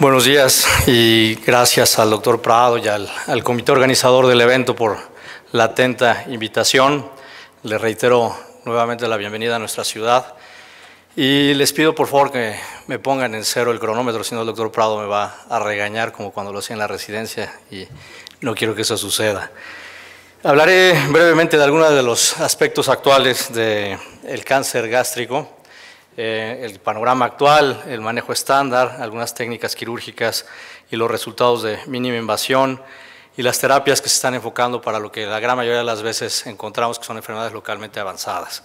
Buenos días y gracias al doctor Prado y al, comité organizador del evento por la atenta invitación. Le reitero nuevamente la bienvenida a nuestra ciudad y les pido por favor que me pongan en cero el cronómetro, si no el doctor Prado me va a regañar como cuando lo hacía en la residencia y no quiero que eso suceda. Hablaré brevemente de algunos de los aspectos actuales del cáncer gástrico eh, el panorama actual, el manejo estándar, algunas técnicas quirúrgicas y los resultados de mínima invasión y las terapias que se están enfocando para lo que la gran mayoría de las veces encontramos que son enfermedades localmente avanzadas,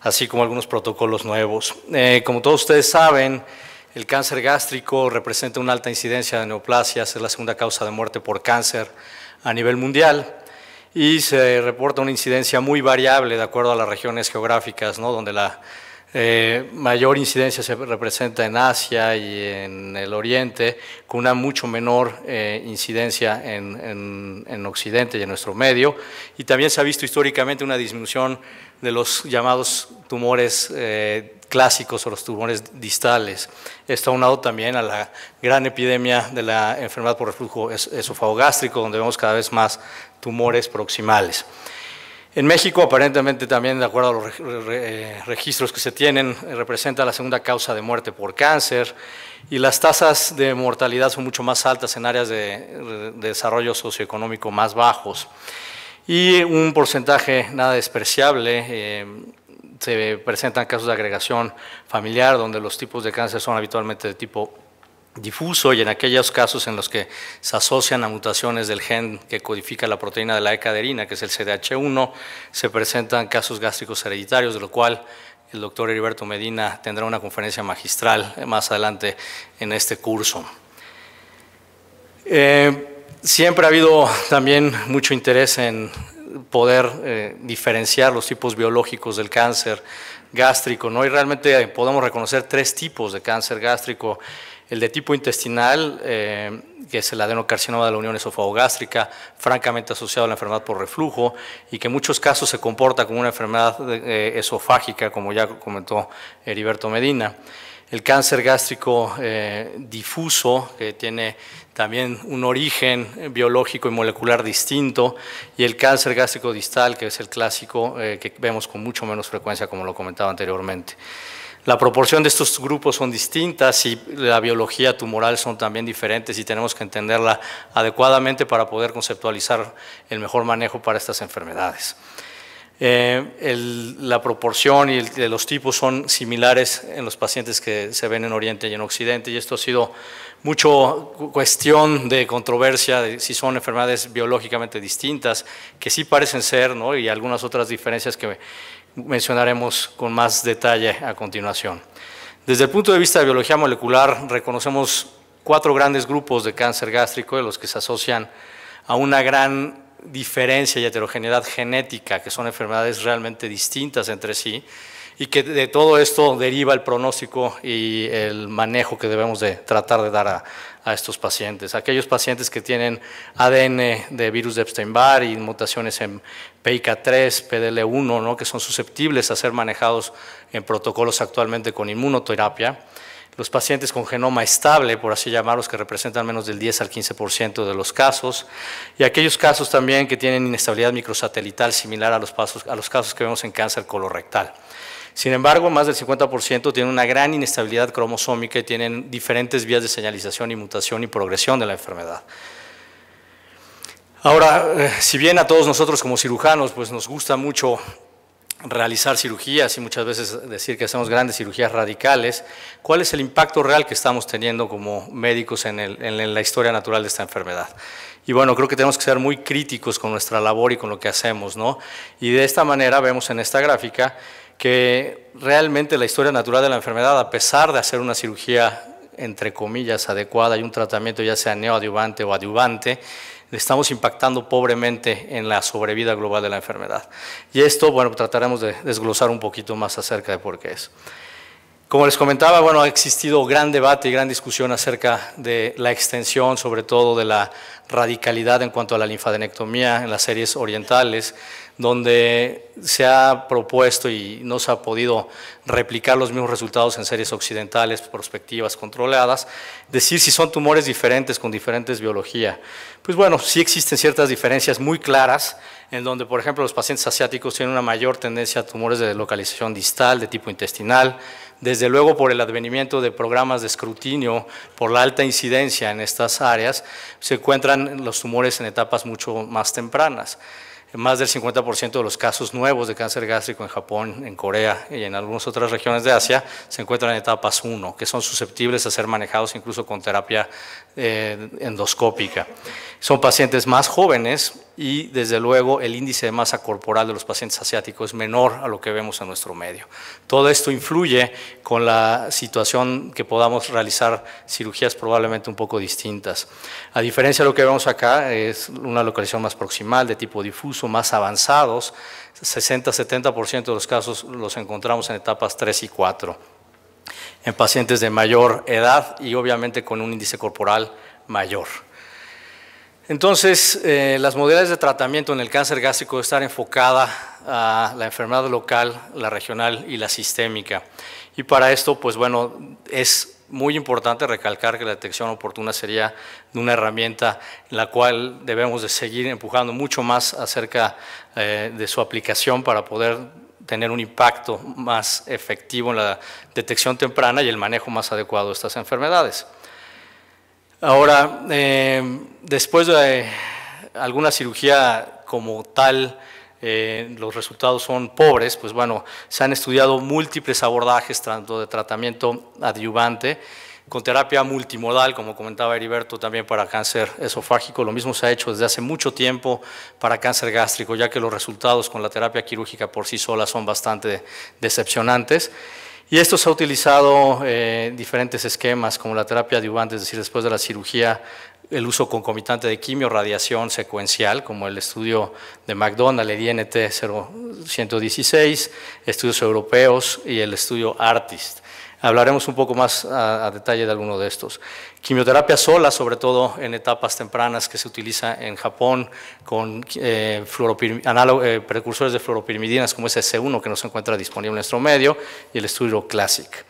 así como algunos protocolos nuevos. Eh, como todos ustedes saben, el cáncer gástrico representa una alta incidencia de neoplasias, es la segunda causa de muerte por cáncer a nivel mundial y se reporta una incidencia muy variable de acuerdo a las regiones geográficas, donde la eh, mayor incidencia se representa en Asia y en el Oriente, con una mucho menor eh, incidencia en, Occidente y en nuestro medio. Y también se ha visto históricamente una disminución de los llamados tumores eh, clásicos o los tumores distales. Esto aunado también a la gran epidemia de la enfermedad por reflujo esofagogástrico, donde vemos cada vez más tumores proximales. En México, aparentemente también, de acuerdo a los eh, registros que se tienen, eh, representa la segunda causa de muerte por cáncer y las tasas de mortalidad son mucho más altas en áreas de, desarrollo socioeconómico más bajos. Y un porcentaje nada despreciable, eh, se presentan casos de agregación familiar donde los tipos de cáncer son habitualmente de tipo difuso y en aquellos casos en los que se asocian a mutaciones del gen que codifica la proteína de la ecaderina, que es el CDH1, se presentan casos gástricos hereditarios, de lo cual el doctor Heriberto Medina tendrá una conferencia magistral más adelante en este curso. Eh, siempre ha habido también mucho interés en poder eh, diferenciar los tipos biológicos del cáncer gástrico, ¿no? Y realmente podemos reconocer tres tipos de cáncer gástrico el de tipo intestinal, eh, que es el adenocarcinoma de la unión esofagogástrica, francamente asociado a la enfermedad por reflujo y que en muchos casos se comporta como una enfermedad eh, eh, esofágica, como ya comentó Heriberto Medina. El cáncer gástrico difuso, que tiene también un origen biológico y molecular distinto, y el cáncer gástrico distal, que es el clásico que vemos con mucho menos frecuencia, como lo comentaba anteriormente. La proporción de estos grupos son distintas y la biología tumoral son también diferentes y tenemos que entenderla adecuadamente para poder conceptualizar el mejor manejo para estas enfermedades. Eh, la proporción y los tipos son similares en los pacientes que se ven en Oriente y en Occidente y esto ha sido mucho cuestión de controversia de si son enfermedades biológicamente distintas, que sí parecen ser, ¿no? y algunas otras diferencias que, mencionaremos con más detalle a continuación. Desde el punto de vista de biología molecular, reconocemos cuatro grandes grupos de cáncer gástrico de los que se asocian a una gran diferencia y heterogeneidad genética, que son enfermedades realmente distintas entre sí, y que de todo esto deriva el pronóstico y el manejo que debemos de tratar de dar a, estos pacientes. Aquellos pacientes que tienen ADN de virus de Epstein-Barr y mutaciones en PIK3, PDL1, ¿no? que son susceptibles a ser manejados en protocolos actualmente con inmunoterapia. Los pacientes con genoma estable, por así llamarlos, que representan menos del 10 al 15% de los casos, y aquellos casos también que tienen inestabilidad microsatelital similar a los, a los casos que vemos en cáncer colorectal. Sin embargo, más del 50% tienen una gran inestabilidad cromosómica y tienen diferentes vías de señalización y mutación y progresión de la enfermedad. Ahora, eh, si bien a todos nosotros como cirujanos pues nos gusta mucho realizar cirugías y muchas veces decir que hacemos grandes cirugías radicales, ¿cuál es el impacto real que estamos teniendo como médicos en la historia natural de esta enfermedad? Y bueno, creo que tenemos que ser muy críticos con nuestra labor y con lo que hacemos, ¿no? Y de esta manera vemos en esta gráfica que realmente la historia natural de la enfermedad, a pesar de hacer una cirugía entre comillas adecuada y un tratamiento ya sea neoadyuvante o adyuvante, estamos impactando pobremente en la sobrevida global de la enfermedad. Y esto, bueno, trataremos de desglosar un poquito más acerca de por qué es. Como les comentaba, bueno, ha existido gran debate y gran discusión acerca de la extensión, sobre todo de la radicalidad en cuanto a la linfadenectomía en las series orientales, donde se ha propuesto y no se ha podido replicar los mismos resultados en series occidentales, prospectivas, controladas, decir si son tumores diferentes con diferentes biología. Pues bueno, sí existen ciertas diferencias muy claras en donde, por ejemplo, los pacientes asiáticos tienen una mayor tendencia a tumores de localización distal, de tipo intestinal, desde luego por el advenimiento de programas de escrutinio, por la alta incidencia en estas áreas, se encuentran los tumores en etapas mucho más tempranas. Más del 50% de los casos nuevos de cáncer gástrico en Japón, en Corea y en algunas otras regiones de Asia se encuentran en etapas 1, que son susceptibles a ser manejados incluso con terapia eh, endoscópica. Son pacientes más jóvenes, y desde luego el índice de masa corporal de los pacientes asiáticos es menor a lo que vemos en nuestro medio. Todo esto influye con la situación que podamos realizar cirugías probablemente un poco distintas. A diferencia de lo que vemos acá, es una localización más proximal, de tipo difuso, más avanzados, 60-70% de los casos los encontramos en etapas 3 y 4, en pacientes de mayor edad y obviamente con un índice corporal mayor. Entonces, eh, las modalidades de tratamiento en el cáncer gástrico están enfocadas a la enfermedad local, la regional y la sistémica. Y para esto, pues bueno, es muy importante recalcar que la detección oportuna sería una herramienta en la cual debemos de seguir empujando mucho más acerca eh, de su aplicación para poder tener un impacto más efectivo en la detección temprana y el manejo más adecuado de estas enfermedades. Ahora, em, después de alguna cirugía como tal, eh, los resultados son pobres, pues bueno, se han estudiado múltiples abordajes tanto de tratamiento adyuvante, con terapia multimodal, como comentaba Heriberto, también para cáncer esofágico. Lo mismo se ha hecho desde hace mucho tiempo para cáncer gástrico, ya que los resultados con la terapia quirúrgica por sí sola son bastante decepcionantes. Y esto se ha utilizado eh, diferentes esquemas, como la terapia adyuvante, es decir, después de la cirugía, el uso concomitante de quimio, radiación secuencial, como el estudio de McDonald, el INT 0116, estudios europeos y el estudio ARTIST. Hablaremos un poco más a, detalle de alguno de estos. Quimioterapia sola, sobre todo en etapas tempranas que se utiliza en Japón con eh, eh, precursores de fluoropirimidinas como ese C1 que nos encuentra disponible en nuestro medio y el estudio Classic.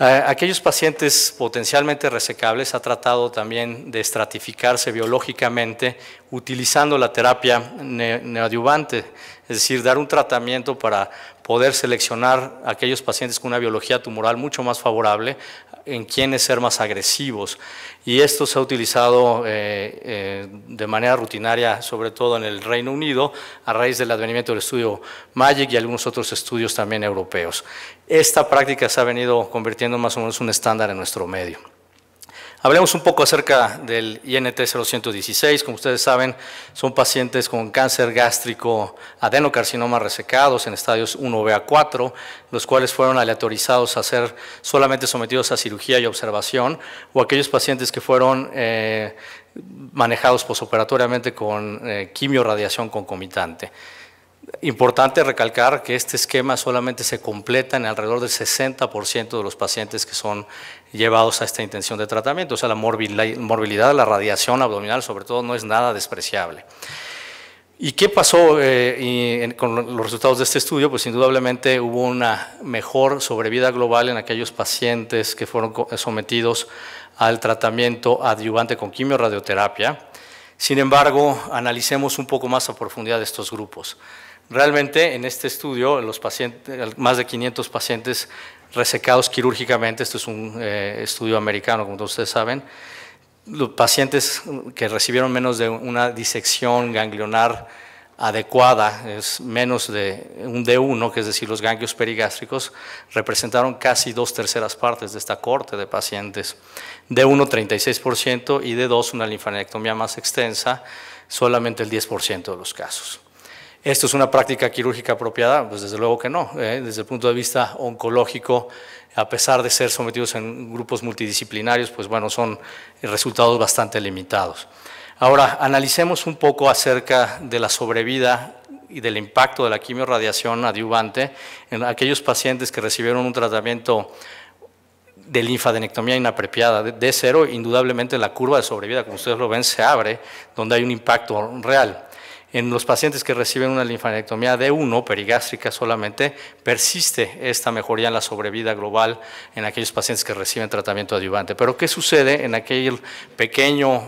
Eh, aquellos pacientes potencialmente resecables ha tratado también de estratificarse biológicamente utilizando la terapia neoadyuvante es decir, dar un tratamiento para poder seleccionar aquellos pacientes con una biología tumoral mucho más favorable, en quienes ser más agresivos. Y esto se ha utilizado eh, eh, de manera rutinaria, sobre todo en el Reino Unido, a raíz del advenimiento del estudio MAGIC y algunos otros estudios también europeos. Esta práctica se ha venido convirtiendo más o menos un estándar en nuestro medio. Hablemos un poco acerca del INT-0116. Como ustedes saben, son pacientes con cáncer gástrico adenocarcinoma resecados en estadios 1B4, a los cuales fueron aleatorizados a ser solamente sometidos a cirugía y observación, o aquellos pacientes que fueron eh, manejados posoperatoriamente con eh, quimiorradiación concomitante. Importante recalcar que este esquema solamente se completa en alrededor del 60% de los pacientes que son llevados a esta intención de tratamiento. O sea, la morbilidad, la radiación abdominal, sobre todo, no es nada despreciable. ¿Y qué pasó eh, con los resultados de este estudio? Pues indudablemente hubo una mejor sobrevida global en aquellos pacientes que fueron sometidos al tratamiento adyuvante con quimioradioterapia. Sin embargo, analicemos un poco más a profundidad estos grupos. Realmente en este estudio, los más de 500 pacientes resecados quirúrgicamente, esto es un eh, estudio americano, como todos ustedes saben, los pacientes que recibieron menos de una disección ganglionar adecuada, es menos de un D1, que es decir, los ganglios perigástricos, representaron casi dos terceras partes de esta corte de pacientes. D1, 36% y D2, una linfanectomía más extensa, solamente el 10% de los casos. ¿Esto es una práctica quirúrgica apropiada? Pues desde luego que no. ¿eh? Desde el punto de vista oncológico, a pesar de ser sometidos en grupos multidisciplinarios, pues bueno, son resultados bastante limitados. Ahora, analicemos un poco acerca de la sobrevida y del impacto de la quimiorradiación adyuvante en aquellos pacientes que recibieron un tratamiento de linfadenectomía inapropiada. De cero, indudablemente la curva de sobrevida, como ustedes lo ven, se abre donde hay un impacto real. En los pacientes que reciben una linfanectomía de 1 perigástrica solamente, persiste esta mejoría en la sobrevida global en aquellos pacientes que reciben tratamiento adyuvante. Pero, ¿qué sucede en aquel pequeño eh,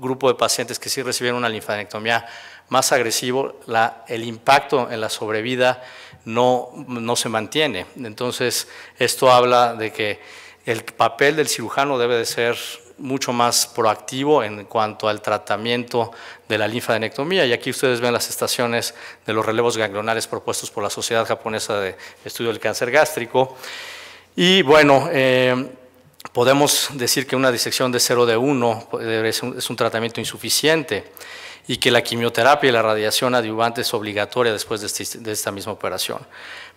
grupo de pacientes que sí reciben una linfanectomía más agresivo, la, el impacto en la sobrevida no, no se mantiene. Entonces, esto habla de que el papel del cirujano debe de ser mucho más proactivo en cuanto al tratamiento de la linfadenectomía. Y aquí ustedes ven las estaciones de los relevos ganglionares propuestos por la Sociedad Japonesa de Estudio del Cáncer Gástrico. Y bueno, eh, podemos decir que una disección de 0 de 1 eh, es un, tratamiento insuficiente y que la quimioterapia y la radiación adyuvante es obligatoria después este, de, esta misma operación.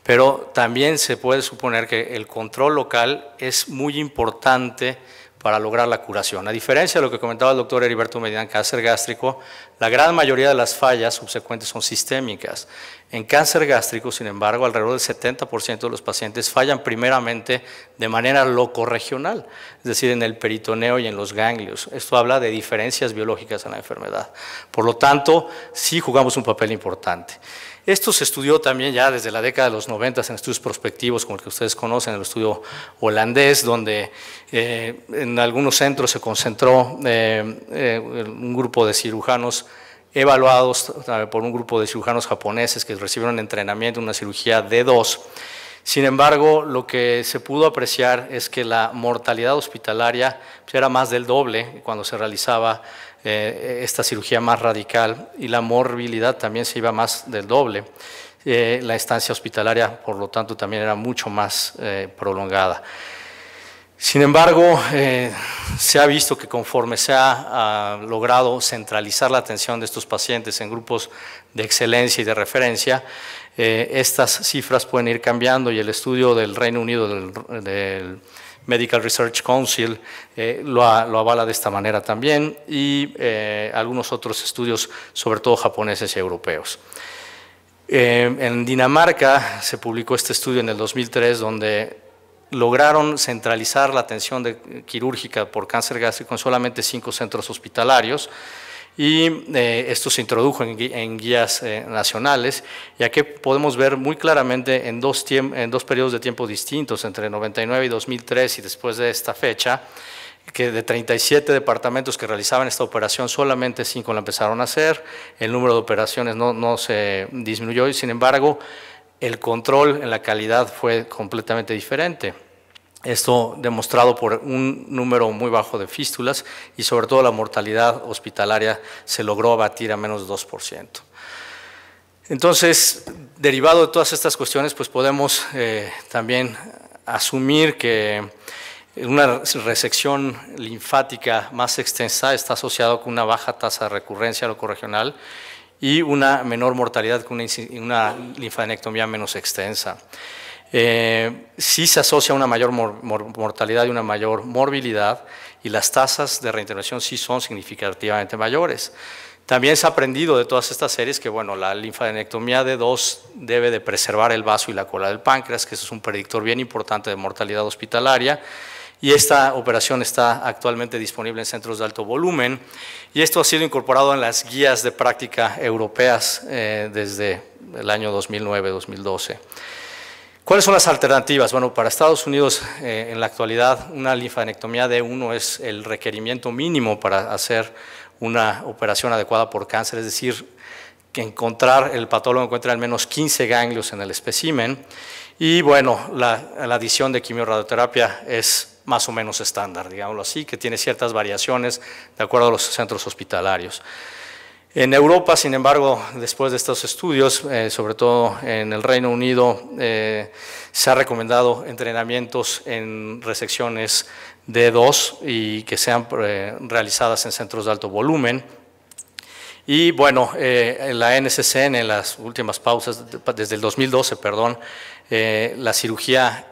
Pero también se puede suponer que el control local es muy importante para lograr la curación. A diferencia de lo que comentaba el doctor Heriberto Medina en cáncer gástrico, la gran mayoría de las fallas subsecuentes son sistémicas. En cáncer gástrico, sin embargo, alrededor del 70% de los pacientes fallan primeramente de manera locorregional, es decir, en el peritoneo y en los ganglios. Esto habla de diferencias biológicas en la enfermedad. Por lo tanto, sí jugamos un papel importante. Esto se estudió también ya desde la década de los 90 en estudios prospectivos, como el que ustedes conocen, el estudio holandés, donde eh, en algunos centros se concentró eh, eh, un grupo de cirujanos evaluados por un grupo de cirujanos japoneses que recibieron entrenamiento en una cirugía D2. Sin embargo, lo que se pudo apreciar es que la mortalidad hospitalaria pues, era más del doble cuando se realizaba eh, esta cirugía más radical y la morbilidad también se iba más del doble. Eh, la estancia hospitalaria, por lo tanto, también era mucho más eh, prolongada. Sin embargo, se ha visto que conforme se ha, logrado centralizar la atención de estos pacientes en grupos de excelencia y de referencia, estas cifras pueden ir cambiando y el estudio del Reino Unido del Medical Research Council eh, lo, avala de esta manera también y eh, algunos otros estudios, sobre todo japoneses y europeos. Eh, en Dinamarca se publicó este estudio en el 2003 donde lograron centralizar la atención quirúrgica por cáncer gástrico en solamente cinco centros hospitalarios, y eh, esto se introdujo en, guías eh, nacionales, ya que podemos ver muy claramente en dos, en dos periodos de tiempo distintos, entre 99 y 2003 y después de esta fecha, que de 37 departamentos que realizaban esta operación, solamente cinco la empezaron a hacer, el número de operaciones no se disminuyó y sin embargo el control en la calidad fue completamente diferente. Esto demostrado por un número muy bajo de fístulas y sobre todo la mortalidad hospitalaria se logró abatir a menos 2%. Entonces, derivado de todas estas cuestiones, pues podemos eh, también asumir que una resección linfática más extensa está asociada con una baja tasa de recurrencia locorregional y una menor mortalidad con una, una linfadenectomía menos extensa. Eh, sí se asocia a una mayor mortalidad y una mayor morbilidad y las tasas de reintervención sí son significativamente mayores. También se ha aprendido de todas estas series que bueno, la linfadenectomía de 2 debe de preservar el vaso y la cola del páncreas, que eso es un predictor bien importante de mortalidad hospitalaria. Y esta operación está actualmente disponible en centros de alto volumen y esto ha sido incorporado en las guías de práctica europeas eh, desde el año 2009-2012. ¿Cuáles son las alternativas? Bueno, para Estados Unidos eh, en la actualidad una linfadenectomía d 1 es el requerimiento mínimo para hacer una operación adecuada por cáncer, es decir, que encontrar, el patólogo encuentra al menos 15 ganglios en el espécimen y bueno, la, la adición de quimioradioterapia es más o menos estándar, digámoslo así, que tiene ciertas variaciones de acuerdo a los centros hospitalarios. En Europa, sin embargo, después de estos estudios, eh, sobre todo en el Reino Unido, eh, se ha recomendado entrenamientos en resecciones D2 y que sean eh, realizadas en centros de alto volumen. Y bueno, en la NCCN, en las últimas pausas, desde el 2012, perdón, la cirugía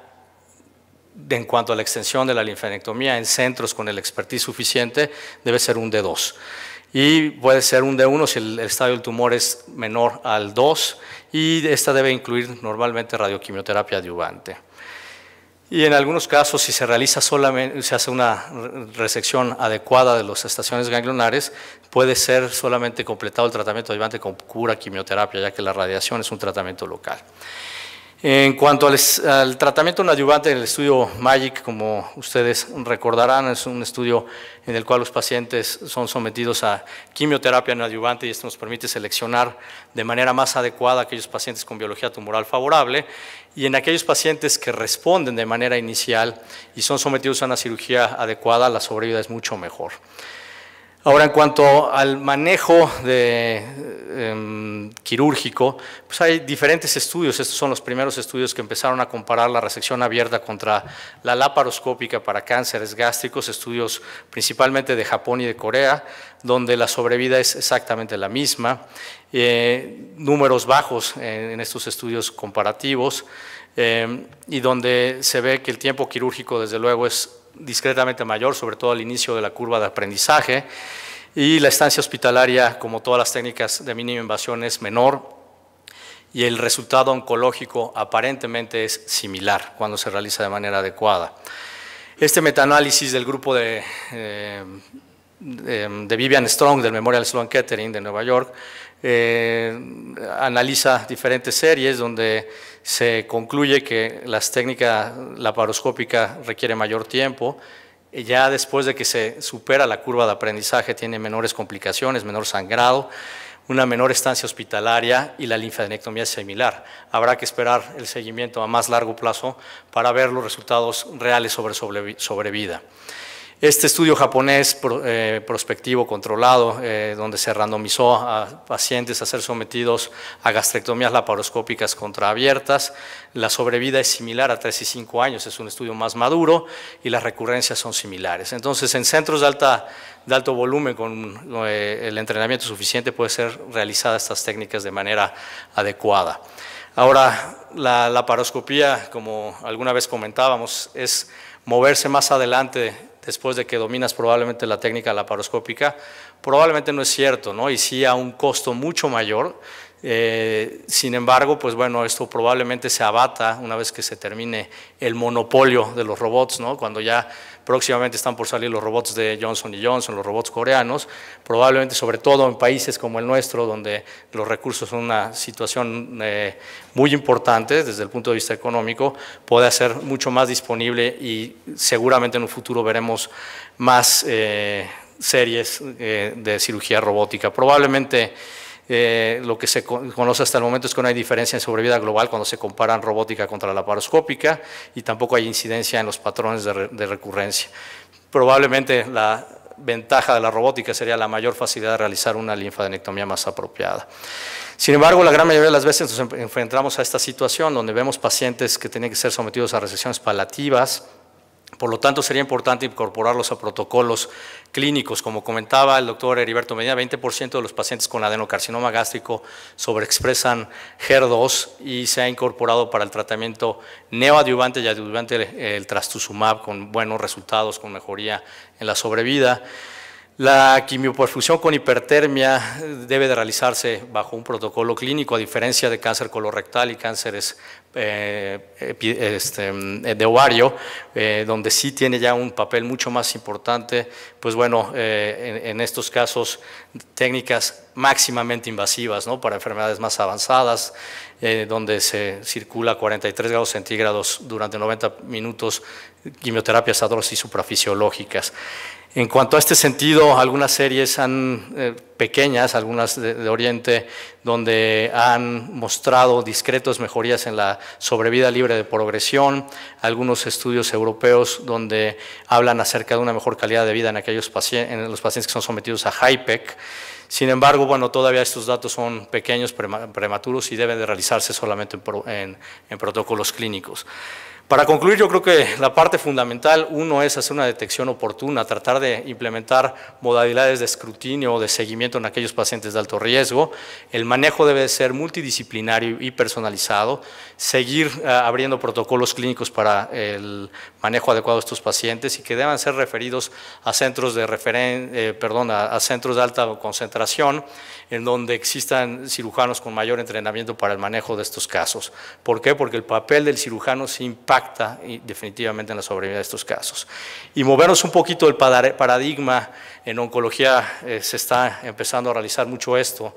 en cuanto a la extensión de la linfadenectomía en centros con el expertise suficiente debe ser un D2 y puede ser un D1 si el, estadio del tumor es menor al 2 y esta debe incluir normalmente radioquimioterapia adyuvante. Y en algunos casos, si se realiza solamente, se hace una resección adecuada de las estaciones ganglionares, puede ser solamente completado el tratamiento adyuvante con cura quimioterapia, ya que la radiación es un tratamiento local. En cuanto al, tratamiento tratamiento adyuvante en el estudio MAGIC, como ustedes recordarán, es un estudio en el cual los pacientes son sometidos a quimioterapia en adyuvante y esto nos permite seleccionar de manera más adecuada aquellos pacientes con biología tumoral favorable y en aquellos pacientes que responden de manera inicial y son sometidos a una cirugía adecuada, la sobrevida es mucho mejor. Ahora, en cuanto al manejo em, quirúrgico, pues hay diferentes estudios. Estos son los primeros estudios que empezaron a comparar la resección abierta contra la laparoscópica para cánceres gástricos, estudios principalmente de Japón y de Corea, donde la sobrevida es exactamente la misma. Eh, números bajos en estos estudios comparativos em, y donde se ve que el tiempo quirúrgico, desde luego, es discretamente mayor, sobre todo al inicio de la curva de aprendizaje, y la estancia hospitalaria, como todas las técnicas de mínima invasión, es menor y el resultado oncológico aparentemente es similar cuando se realiza de manera adecuada. Este metaanálisis del grupo de, eh, de Vivian Strong del Memorial Sloan Kettering de Nueva York eh, analiza diferentes series donde se concluye que las técnicas laparoscópica requiere mayor tiempo, ya después de que se supera la curva de aprendizaje tiene menores complicaciones, menor sangrado, una menor estancia hospitalaria y la linfadenectomía es similar. Habrá que esperar el seguimiento a más largo plazo para ver los resultados reales sobre, sobrevida sobre este estudio japonés eh, prospectivo controlado, eh, donde se randomizó a pacientes a ser sometidos a gastrectomías laparoscópicas contraabiertas, la sobrevida es similar a 3 y 5 años, es un estudio más maduro y las recurrencias son similares. Entonces, en centros de, alto volumen con eh, el entrenamiento suficiente puede ser realizada estas técnicas de manera adecuada. Ahora, la laparoscopía, como alguna vez comentábamos, es moverse más adelante después de que dominas probablemente la técnica laparoscópica, probablemente no es cierto, ¿no? Y sí a un costo mucho mayor eh, sin embargo, pues bueno, esto probablemente se abata una vez que se termine el monopolio de los robots, ¿no? Cuando ya próximamente están por salir los robots de Johnson Johnson, los robots coreanos, probablemente sobre todo en países como el nuestro, donde los recursos son una situación eh, muy importante desde el punto de vista económico, puede ser mucho más disponible y seguramente en un futuro veremos más eh, series de cirugía robótica. Probablemente eh, lo que se conoce hasta el momento es que no hay diferencia en sobrevida global cuando se comparan robótica contra la laparoscópica y tampoco hay incidencia en los patrones de, de recurrencia. Probablemente la ventaja de la robótica sería la mayor facilidad de realizar una linfadenectomía más apropiada. Sin embargo, la gran mayoría de las veces nos enfrentamos a esta situación donde vemos pacientes que tienen que ser sometidos a recesiones palativas, por lo tanto, sería importante incorporarlos a protocolos clínicos. Como comentaba el doctor Heriberto Medina, 20% de los pacientes con adenocarcinoma gástrico sobreexpresan HER2 y se ha incorporado para el tratamiento neoadyuvante y adyuvante el, trastuzumab con buenos resultados, con mejoría en la sobrevida. La quimioperfusión con hipertermia debe de realizarse bajo un protocolo clínico, a diferencia de cáncer colorectal y cánceres eh, eh, este, eh, de ovario, donde sí tiene ya un papel mucho más importante, pues bueno, en, estos casos técnicas máximamente invasivas, ¿no? Para enfermedades más avanzadas, donde se circula 43 grados centígrados durante 90 minutos, quimioterapias a y suprafisiológicas. En cuanto a este sentido, algunas series han, eh, pequeñas, algunas de, Oriente, donde han mostrado discretas mejorías en la sobrevida libre de progresión, algunos estudios europeos donde hablan acerca de una mejor calidad de vida en, aquellos pacientes, en los pacientes que son sometidos a HIPEC. Sin embargo, bueno, todavía estos datos son pequeños, prematuros y deben de realizarse solamente en protocolos clínicos. Para concluir, yo creo que la parte fundamental, uno es hacer una detección oportuna, tratar de implementar modalidades de escrutinio o de seguimiento en aquellos pacientes de alto riesgo. El manejo debe ser multidisciplinario y personalizado, seguir eh, abriendo protocolos clínicos para el manejo adecuado de estos pacientes y que deban ser referidos a centros de eh, perdón, a, a centros de alta concentración en donde existan cirujanos con mayor entrenamiento para el manejo de estos casos. ¿Por qué? Porque el papel del cirujano se impacta y definitivamente en la sobrevivencia de estos casos. Y movernos un poquito del paradigma, en oncología eh, se está empezando a realizar mucho esto,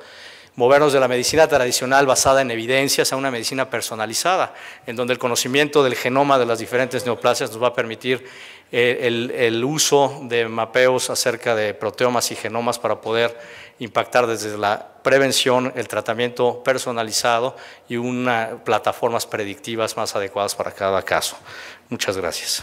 movernos de la medicina tradicional basada en evidencias a una medicina personalizada, en donde el conocimiento del genoma de las diferentes neoplasias nos va a permitir eh, el uso de mapeos acerca de proteomas y genomas para poder impactar desde la prevención, el tratamiento personalizado y una plataformas predictivas más adecuadas para cada caso. Muchas gracias.